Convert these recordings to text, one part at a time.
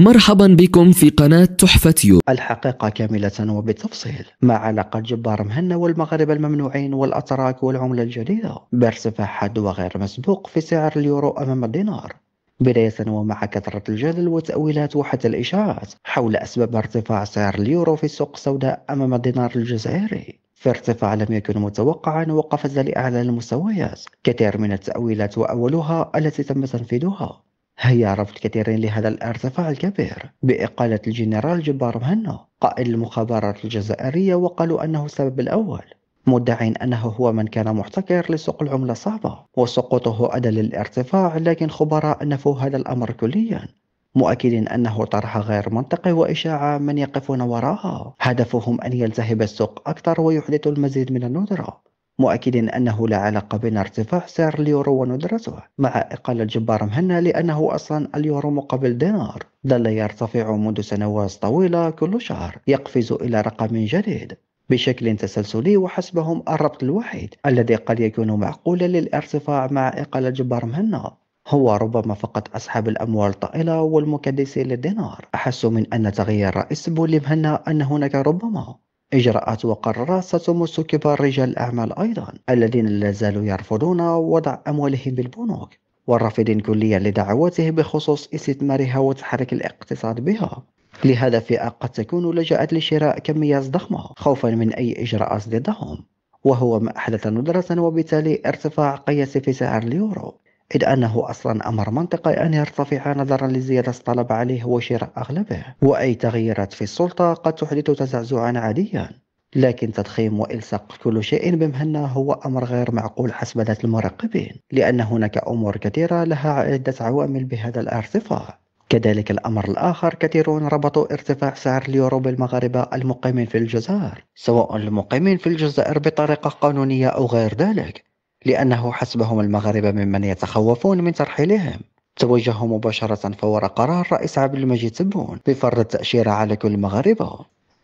مرحبا بكم في قناة تحفة يو الحقيقة كاملة وبتفصيل مع علاقة جبار مهنا والمغرب الممنوعين والأتراك والعملة الجديدة بارتفاع حاد وغير مسبوق في سعر اليورو أمام الدينار بداية ومع كثرة الجدل والتأويلات وحتى الإشاعات حول أسباب ارتفاع سعر اليورو في السوق السوداء أمام الدينار الجزائري فارتفاع لم يكن متوقعا وقفز لأعلى المستويات كثير من التأويلات وأولها التي تم تنفيذها هيا رفض الكثيرين لهذا الارتفاع الكبير بإقالة الجنرال جبار مهنو قائد المخابرات الجزائرية وقالوا أنه السبب الأول مدعين أنه هو من كان محتكر لسوق العملة الصعبة وسقوطه أدى للارتفاع لكن خبراء نفوا هذا الأمر كليا مؤكدين أنه طرح غير منطقي وإشاعة من يقفون وراها هدفهم أن يلتهب السوق أكثر ويحدث المزيد من الندرة مؤكدا أنه لا علاقة بين ارتفاع سعر اليورو وندرته مع إقالة جبار مهنا لأنه أصلا اليورو مقابل دينار ظل يرتفع منذ سنوات طويلة كل شهر يقفز إلى رقم جديد بشكل تسلسلي وحسبهم الربط الوحيد الذي قد يكون معقولا للارتفاع مع إقالة جبار مهنا هو ربما فقط أصحاب الأموال الطائلة والمكدسين للدينار أحسوا من أن تغيير رئيس بولي مهنا أن هناك ربما إجراءات وقرارات ستمس كبار رجال الأعمال أيضا الذين لا زالوا يرفضون وضع أموالهم بالبنوك والرافضين كليا لدعواته بخصوص استثمارها وتحرك الاقتصاد بها لهذا فئة قد تكون لجأت لشراء كميات ضخمة خوفا من أي إجراءات ضدهم وهو ما أحدث ندرة وبالتالي ارتفاع قياسي في سعر اليورو إذ أنه أصلا أمر منطقي أن يرتفع نظرا لزيادة الطلب عليه وشراء أغلبه وأي تغييرات في السلطة قد تحدث تزعزعا عاديا لكن تضخيم وإلصاق كل شيء بمهنة هو أمر غير معقول حسب ذات المراقبين لأن هناك أمور كثيرة لها عدة عوامل بهذا الارتفاع كذلك الأمر الآخر كثيرون ربطوا ارتفاع سعر اليورو بالمغاربة المقيمين في الجزائر سواء المقيمين في الجزائر بطريقة قانونية أو غير ذلك لأنه حسبهم المغاربة ممن يتخوفون من ترحيلهم توجهوا مباشرة فور قرار رئيس عبد المجيد تبون بفرض التأشيرة على كل المغاربة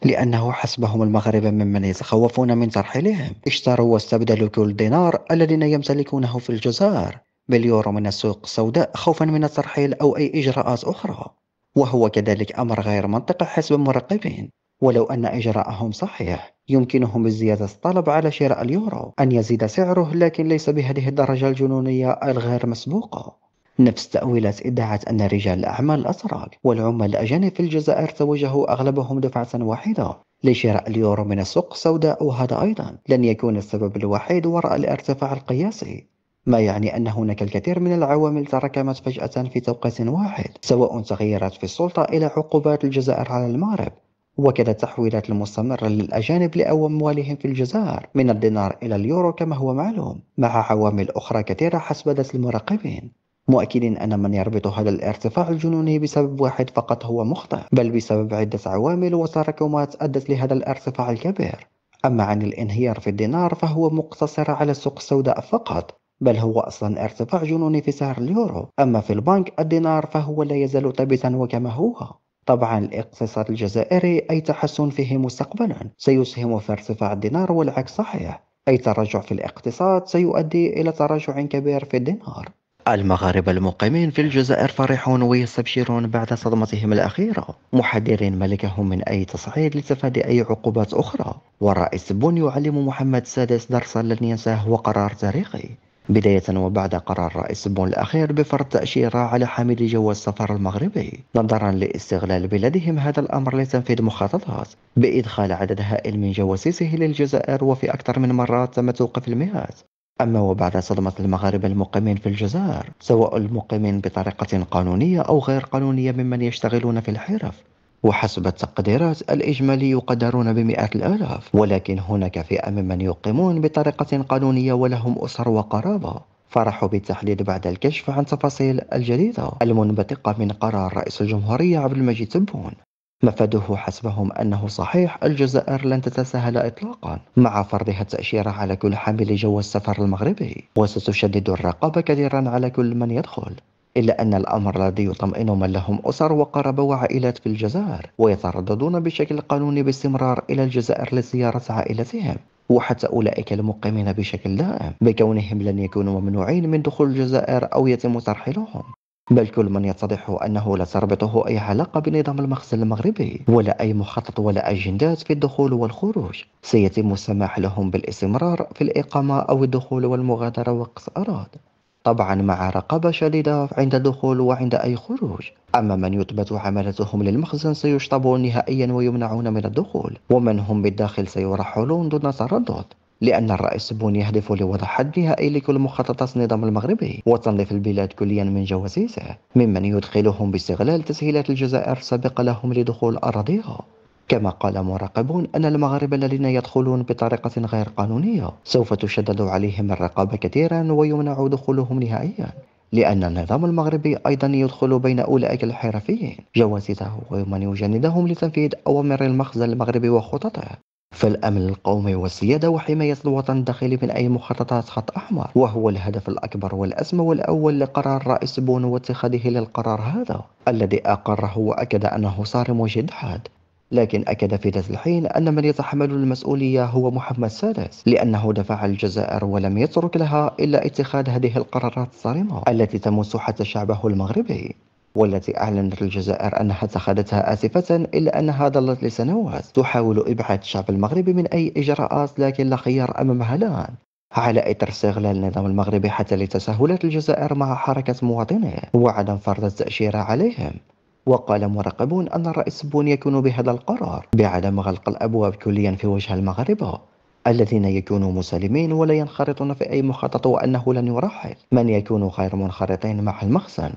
لأنه حسبهم المغاربة ممن يتخوفون من ترحيلهم اشتروا واستبدلوا كل دينار الذين يمتلكونه في الجزائر باليورو من السوق السوداء خوفا من الترحيل أو أي إجراءات أخرى وهو كذلك أمر غير منطقي حسب المراقبين ولو أن إجراءهم صحيح يمكنهم بزيادة الطلب على شراء اليورو أن يزيد سعره لكن ليس بهذه الدرجة الجنونية الغير مسبوقة نفس تأويلات إدعت أن رجال الأعمال الأتراك والعمال الأجانب في الجزائر توجهوا أغلبهم دفعة واحدة لشراء اليورو من السوق السوداء وهذا أيضا لن يكون السبب الوحيد وراء الارتفاع القياسي ما يعني أن هناك الكثير من العوامل تراكمت فجأة في توقيت واحد سواء تغيرت في السلطة إلى عقوبات الجزائر على المغرب وكذا التحويلات المستمرة للأجانب لأموالهم في الجزائر من الدينار إلى اليورو كما هو معلوم مع عوامل أخرى كثيرة حسب درس المراقبين مؤكدين أن من يربط هذا الارتفاع الجنوني بسبب واحد فقط هو مخطئ بل بسبب عدة عوامل وتراكمات أدت لهذا الارتفاع الكبير أما عن الانهيار في الدينار فهو مقتصر على السوق السوداء فقط بل هو أصلا ارتفاع جنوني في سعر اليورو أما في البنك الدينار فهو لا يزال ثابتا وكما هو طبعا الاقتصاد الجزائري أي تحسن فيه مستقبلا سيسهم في ارتفاع الدينار والعكس صحيح أي تراجع في الاقتصاد سيؤدي إلى تراجع كبير في الدينار المغاربة المقيمين في الجزائر فرحون ويستبشرون بعد صدمتهم الأخيرة محذرين ملكهم من أي تصعيد لتفادي أي عقوبات أخرى والرئيس بون يعلم محمد السادس درسا لن ينساه وقرار تاريخي بداية وبعد قرار رئيس بون الأخير بفرض تأشيرة على حاملي جواز السفر المغربي نظرا لاستغلال بلادهم هذا الأمر لتنفيذ مخططات بإدخال عدد هائل من جواسيسه للجزائر وفي أكثر من مرة تم توقف المئات أما وبعد صدمة المغاربة المقيمين في الجزائر سواء المقيمين بطريقة قانونية أو غير قانونية ممن يشتغلون في الحرف وحسب التقديرات الإجمالي يقدرون بمئات الآلاف ولكن هناك فئة ممن يقيمون بطريقة قانونية ولهم أسر وقرابة فرحوا بالتحديد بعد الكشف عن تفاصيل الجديدة المنبثقة من قرار رئيس الجمهورية عبد المجيد تبون مفاده حسبهم أنه صحيح الجزائر لن تتساهل إطلاقا مع فرضها التأشيرة على كل حامل جواز السفر المغربي وستشدد الرقابة كثيرا على كل من يدخل إلا أن الأمر الذي يطمئن من لهم أسر وقرابة وعائلات في الجزائر ويترددون بشكل قانوني باستمرار إلى الجزائر لزيارة عائلتهم وحتى أولئك المقيمين بشكل دائم بكونهم لن يكونوا ممنوعين من دخول الجزائر أو يتم ترحيلهم بل كل من يتضح أنه لا تربطه أي علاقة بنظام المخزن المغربي ولا أي مخطط ولا أجندات في الدخول والخروج سيتم السماح لهم بالاستمرار في الإقامة أو الدخول والمغادرة وقت أراد طبعا مع رقابة شديدة عند الدخول وعند أي خروج أما من يثبت حملتهم للمخزن سيشطبون نهائيا ويمنعون من الدخول ومن هم بالداخل سيرحلون دون تردد لأن الرئيس بون يهدف لوضع حد نهائي لكل مخططات النظام المغربي وتنظيف البلاد كليا من جواسيسه ممن يدخلهم باستغلال تسهيلات الجزائر السابقة لهم لدخول أراضيها كما قال مراقبون أن المغاربة الذين يدخلون بطريقة غير قانونية سوف تشدد عليهم الرقابة كثيرا ويمنع دخولهم نهائيا لأن النظام المغربي أيضا يدخل بين أولئك الحرفيين جواسيسه ومن يجندهم لتنفيذ أوامر المخزن المغربي وخططه فالأمن القومي والسيادة وحماية الوطن الداخلي من أي مخططات خط أحمر وهو الهدف الأكبر والأسمى والأول لقرار رئيس بون واتخاذه للقرار هذا الذي أقره وأكد أنه صارم وجد حاد لكن أكد في ذات الحين أن من يتحمل المسؤولية هو محمد سادس لأنه دفع الجزائر ولم يترك لها إلا اتخاذ هذه القرارات الصارمة التي تمس حتى شعبه المغربي والتي أعلنت الجزائر أنها اتخذتها آسفة إلا أنها ظلت لسنوات تحاول إبعاد الشعب المغربي من أي إجراءات لكن لا خيار أمامها الآن على إثر استغلال النظام المغربي حتى لتساهلات الجزائر مع حركة مواطنيه وعدم فرض التأشيرة عليهم وقال مراقبون أن الرئيس بون يكون بهذا القرار بعدم غلق الأبواب كليا في وجه المغاربة الذين يكونوا مسالمين ولا ينخرطون في أي مخطط وأنه لن يرحل من يكون غير منخرطين مع المخزن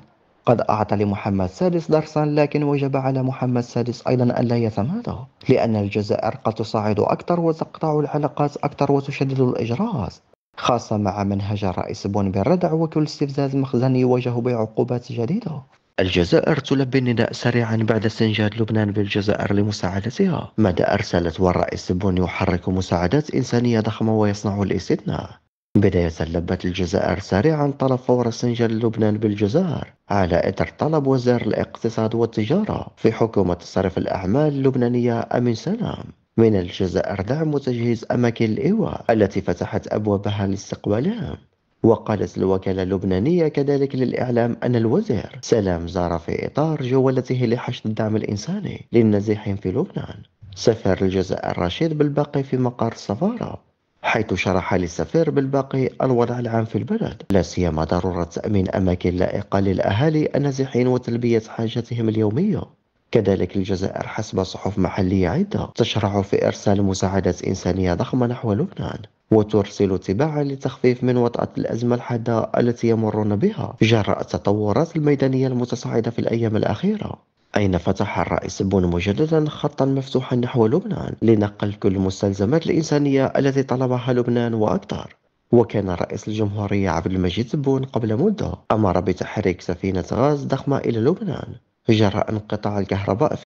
قد أعطى لمحمد السادس درسا لكن وجب على محمد السادس أيضا أن لا يتمادى لأن الجزائر قد تصعد أكثر وتقطع العلاقات أكثر وتشدد الإجراءات خاصة مع منهج الرئيس بون بالردع وكل استفزاز مخزني يواجه بعقوبات جديدة الجزائر تلبي النداء سريعا بعد استنجاد لبنان بالجزائر لمساعدتها مدى أرسلت والرئيس بون يحرك مساعدات إنسانية ضخمة ويصنع الاستثناء بداية لبت الجزائر سريعا طلب فور استنجاد لبنان بالجزائر على إثر طلب وزير الاقتصاد والتجارة في حكومة صرف الأعمال اللبنانية أمين سلام من الجزائر دعم وتجهيز أماكن الإيواء التي فتحت أبوابها لاستقبالهم وقالت الوكالة اللبنانية كذلك للإعلام أن الوزير سلام زار في إطار جولته لحشد الدعم الإنساني للنازحين في لبنان سفير الجزائر رشيد بالباقي في مقر السفارة حيث شرح للسفير بالباقي الوضع العام في البلد لا سيما ضرورة تأمين أماكن لائقة للأهالي النازحين وتلبية حاجاتهم اليومية كذلك الجزائر حسب صحف محلية عدة تشرع في إرسال مساعدات إنسانية ضخمة نحو لبنان وترسل تباعا للتخفيف من وطأة الأزمة الحادة التي يمرون بها جراء التطورات الميدانية المتصاعدة في الأيام الأخيرة أين فتح الرئيس بون مجددا خطا مفتوحا نحو لبنان لنقل كل المستلزمات الإنسانية التي طلبها لبنان وأكثر وكان رئيس الجمهورية عبد المجيد بون قبل مدة أمر بتحريك سفينة غاز ضخمة إلى لبنان جراء انقطاع الكهرباء